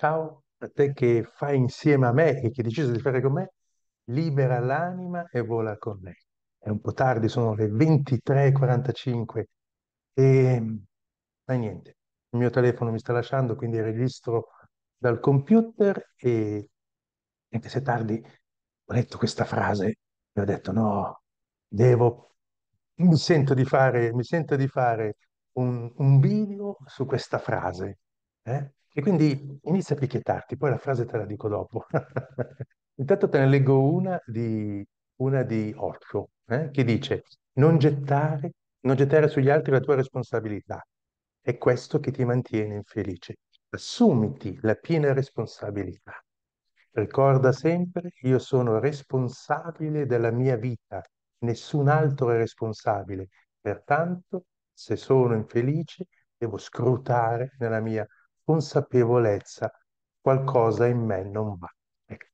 Ciao a te che fai insieme a me e che hai deciso di fare con me, libera l'anima e vola con me. È un po' tardi, sono le 23.45 e ehm, ma niente, il mio telefono mi sta lasciando, quindi registro dal computer e anche se è tardi ho letto questa frase e ho detto no, devo, mi sento di fare, mi sento di fare un, un video su questa frase. Eh? E quindi inizia a picchiettarti, poi la frase te la dico dopo. Intanto te ne leggo una di, una di Orcio, eh, che dice non gettare, non gettare sugli altri la tua responsabilità. È questo che ti mantiene infelice. Assumiti la piena responsabilità. Ricorda sempre, io sono responsabile della mia vita, nessun altro è responsabile. Pertanto, se sono infelice, devo scrutare nella mia consapevolezza qualcosa in me non va. Ecco.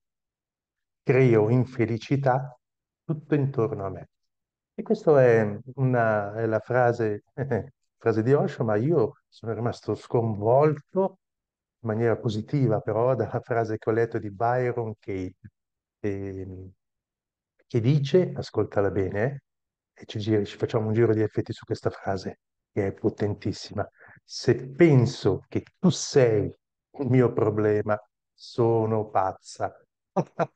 Creo infelicità tutto intorno a me. E questa è, una, è la frase, eh, frase di Osho, ma io sono rimasto sconvolto in maniera positiva però dalla frase che ho letto di Byron che, eh, che dice, ascoltala bene, eh, e ci, giri, ci facciamo un giro di effetti su questa frase che è potentissima se penso che tu sei il mio problema, sono pazza.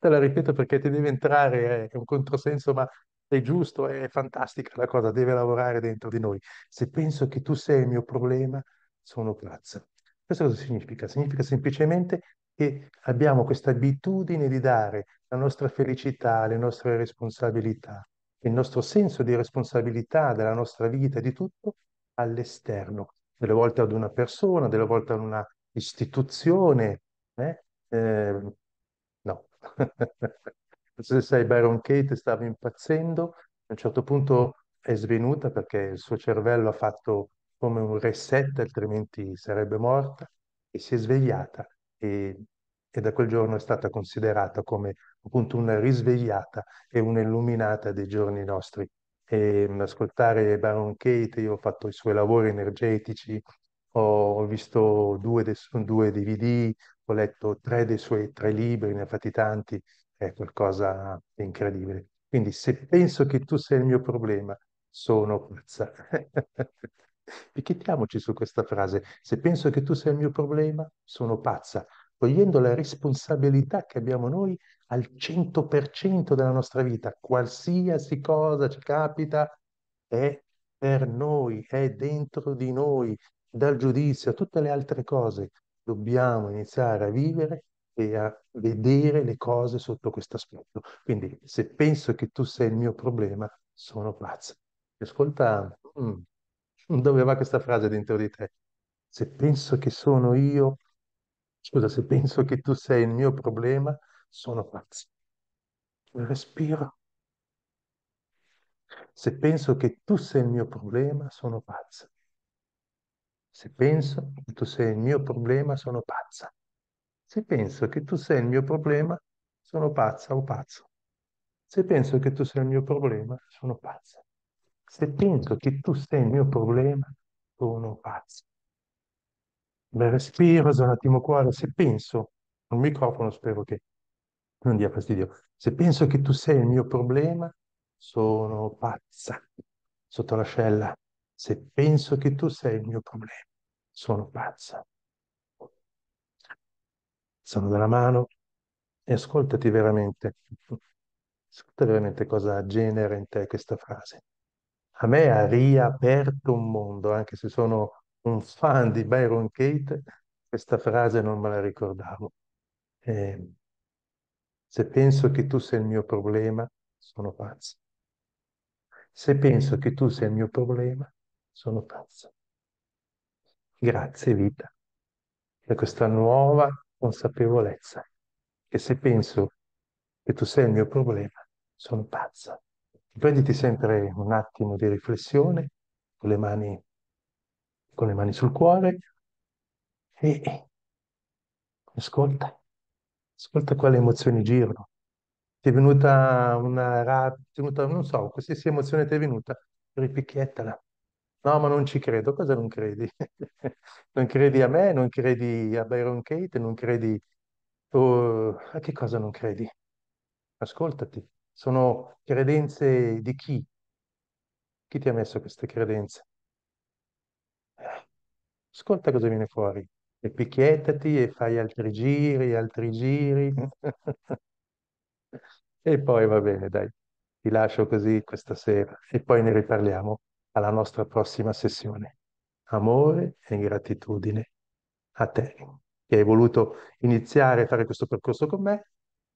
Te la ripeto perché ti deve entrare, è un controsenso, ma è giusto, è fantastica la cosa, deve lavorare dentro di noi. Se penso che tu sei il mio problema, sono pazza. Questo cosa significa? Significa semplicemente che abbiamo questa abitudine di dare la nostra felicità, le nostre responsabilità, il nostro senso di responsabilità della nostra vita, e di tutto, all'esterno, delle volte ad una persona, delle volte ad una istituzione. Eh? Eh, no, se sai Baron Kate stava impazzendo, a un certo punto è svenuta perché il suo cervello ha fatto come un reset, altrimenti sarebbe morta, e si è svegliata e, e da quel giorno è stata considerata come appunto una risvegliata e un'illuminata dei giorni nostri e ehm, ascoltare Baron Kate, io ho fatto i suoi lavori energetici, ho visto due, de, due DVD, ho letto tre dei suoi tre libri, ne ha fatti tanti, è qualcosa di incredibile. Quindi se penso che tu sei il mio problema, sono pazza. Picchiettiamoci su questa frase. Se penso che tu sei il mio problema, sono pazza, togliendo la responsabilità che abbiamo noi al 100% della nostra vita. Qualsiasi cosa ci capita è per noi, è dentro di noi, dal giudizio a tutte le altre cose. Dobbiamo iniziare a vivere e a vedere le cose sotto questo aspetto. Quindi se penso che tu sei il mio problema, sono pazzo. Ascolta, mm. dove va questa frase dentro di te? Se penso che sono io, scusa, se penso che tu sei il mio problema, sono pazzi. Respiro. Se penso che tu sei il mio problema, sono pazza. Se penso che tu sei il mio problema, sono pazza. Se penso che tu sei il mio problema, sono pazza o pazzo. Se penso che tu sei il mio problema, sono pazza. Se penso che tu sei il mio problema, sono pazzo. Beh, respiro, un attimo cuore. Se penso, un microfono spero che non dia fastidio. Se penso che tu sei il mio problema, sono pazza sotto l'ascella. Se penso che tu sei il mio problema, sono pazza. Sono dalla mano e ascoltati veramente. Ascolta veramente cosa genera in te questa frase. A me ha riaperto un mondo, anche se sono un fan di Byron Kate, questa frase non me la ricordavo. Eh, se penso che tu sei il mio problema, sono pazzo. Se penso che tu sei il mio problema, sono pazzo. Grazie vita per questa nuova consapevolezza che se penso che tu sei il mio problema, sono pazzo. Prenditi sempre un attimo di riflessione con le mani, con le mani sul cuore e ascolta. Ascolta quali emozioni girano. Ti è venuta una rabbia, non so, qualsiasi emozione ti è venuta, ripicchiettala. No, ma non ci credo. Cosa non credi? Non credi a me, non credi a Byron Kate, non credi... oh, a che cosa non credi? Ascoltati. Sono credenze di chi? Chi ti ha messo queste credenze? Ascolta cosa viene fuori. E picchiettati e fai altri giri, altri giri. E poi va bene, dai, ti lascio così questa sera e poi ne riparliamo alla nostra prossima sessione. Amore e gratitudine a te, che hai voluto iniziare a fare questo percorso con me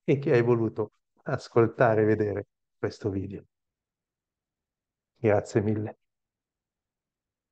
e che hai voluto ascoltare e vedere questo video. Grazie mille.